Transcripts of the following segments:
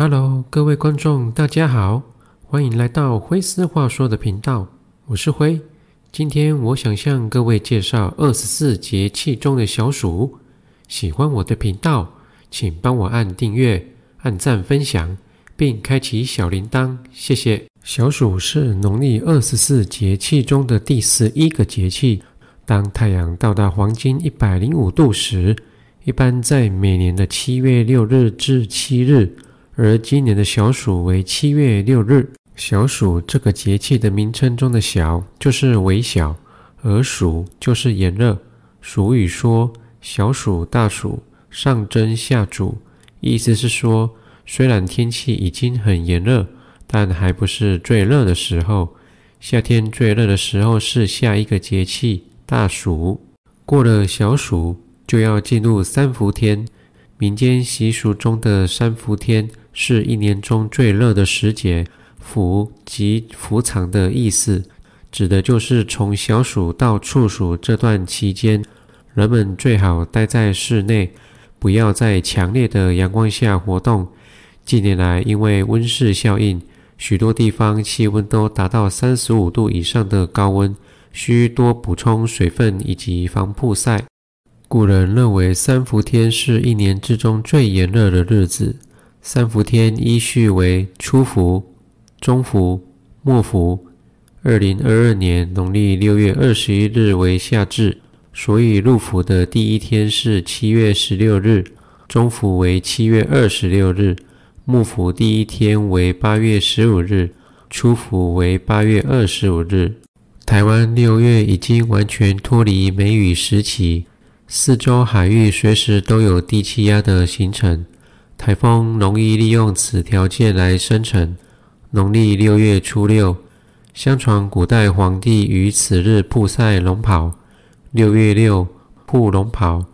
Hello，各位观众，大家好，欢迎来到灰丝话说的频道，我是灰。今天我想向各位介绍二十四节气中的小暑。喜欢我的频道，请帮我按订阅、按赞、分享，并开启小铃铛，谢谢。小暑是农历二十四节气中的第十一个节气，当太阳到达黄金一百零五度时，一般在每年的七月六日至七日。而今年的小暑为七月六日。小暑这个节气的名称中的“小”就是微小，而“暑”就是炎热。俗语说“小暑大暑，上蒸下煮”，意思是说，虽然天气已经很炎热，但还不是最热的时候。夏天最热的时候是下一个节气大暑。过了小暑，就要进入三伏天。民间习俗中的三伏天。是一年中最热的时节，伏即伏藏的意思，指的就是从小暑到处暑这段期间，人们最好待在室内，不要在强烈的阳光下活动。近年来，因为温室效应，许多地方气温都达到三十五度以上的高温，需多补充水分以及防曝晒。古人认为，三伏天是一年之中最炎热的日子。三伏天依序为初伏、中伏、末伏。二零二二年农历六月二十一日为夏至，所以入伏的第一天是七月十六日，中伏为七月二十六日，末伏第一天为八月十五日，初伏为八月二十五日。台湾六月已经完全脱离梅雨时期，四周海域随时都有低气压的形成。台风容易利用此条件来生成。农历六月初六，相传古代皇帝于此日曝晒龙袍。六月六曝龙袍，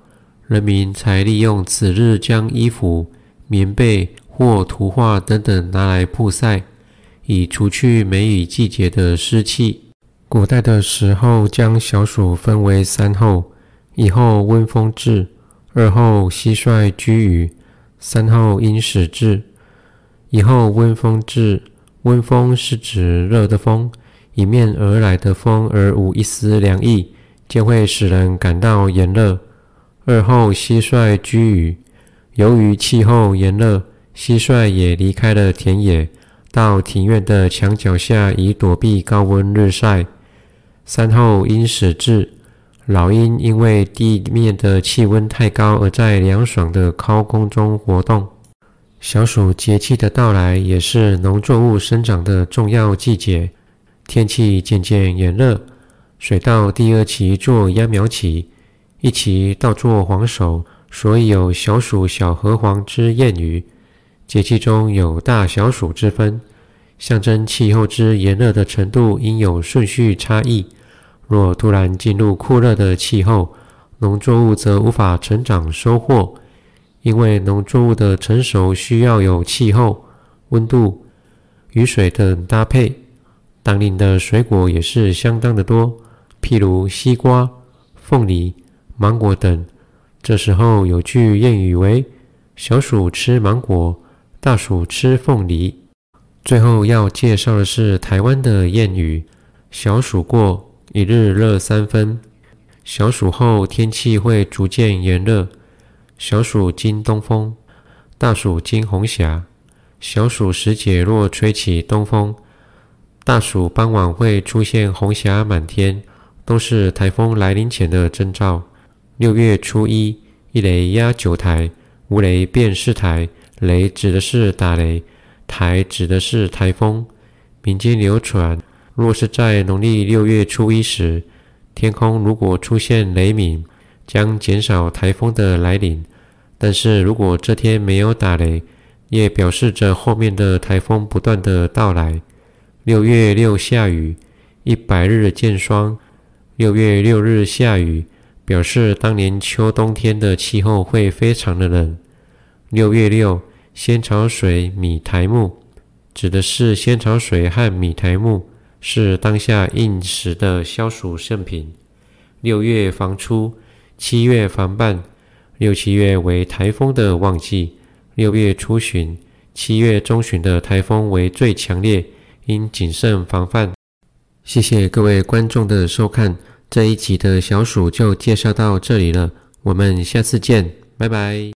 人民才利用此日将衣服、棉被或图画等等拿来曝晒，以除去梅雨季节的湿气。古代的时候，将小暑分为三候：一候温风至，二候蟋蟀居于。三后因使至，以后温风至。温风是指热的风，迎面而来的风，而无一丝凉意，将会使人感到炎热。二后蟋蟀居雨，由于气候炎热，蟋蟀也离开了田野，到庭院的墙角下以躲避高温日晒。三后因使至。老鹰因为地面的气温太高，而在凉爽的高空中活动。小暑节气的到来也是农作物生长的重要季节，天气渐渐炎热，水稻第二期做秧苗期，一期稻做黄熟，所以有小暑小禾黄之谚语。节气中有大小暑之分，象征气候之炎热的程度应有顺序差异。若突然进入酷热的气候，农作物则无法成长收获，因为农作物的成熟需要有气候、温度、雨水等搭配。当令的水果也是相当的多，譬如西瓜、凤梨、芒果等。这时候有句谚语为：小鼠吃芒果，大鼠吃凤梨。最后要介绍的是台湾的谚语：小鼠过。一日热三分，小暑后天气会逐渐炎热。小暑经东风，大暑经红霞。小暑时节若吹起东风，大暑傍晚会出现红霞满天，都是台风来临前的征兆。六月初一，一雷压九台，无雷便是台。雷指的是打雷，台指的是台风。民间流传。若是在农历六月初一时，天空如果出现雷鸣，将减少台风的来临；但是如果这天没有打雷，也表示着后面的台风不断的到来。六月六下雨，一百日见霜；六月六日下雨，表示当年秋冬天的气候会非常的冷。六月六仙草水米台木，指的是仙草水和米台木。是当下应时的消暑圣品。六月防初，七月防半，六七月为台风的旺季。六月初旬、七月中旬的台风为最强烈，应谨慎防范。谢谢各位观众的收看，这一集的小暑就介绍到这里了，我们下次见，拜拜。